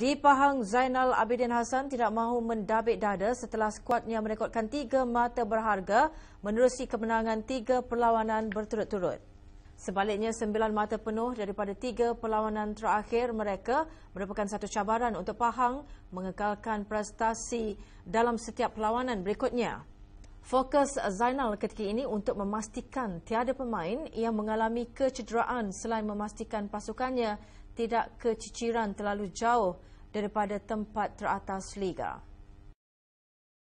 Di Pahang, Zainal Abidin Hassan tidak mahu mendabik dada setelah skuadnya merekodkan tiga mata berharga menerusi kemenangan tiga perlawanan berturut-turut. Sebaliknya, sembilan mata penuh daripada tiga perlawanan terakhir mereka merupakan satu cabaran untuk Pahang mengekalkan prestasi dalam setiap perlawanan berikutnya. Fokus Zainal ketika ini untuk memastikan tiada pemain yang mengalami kecederaan selain memastikan pasukannya tidak keciciran terlalu jauh daripada tempat teratas liga.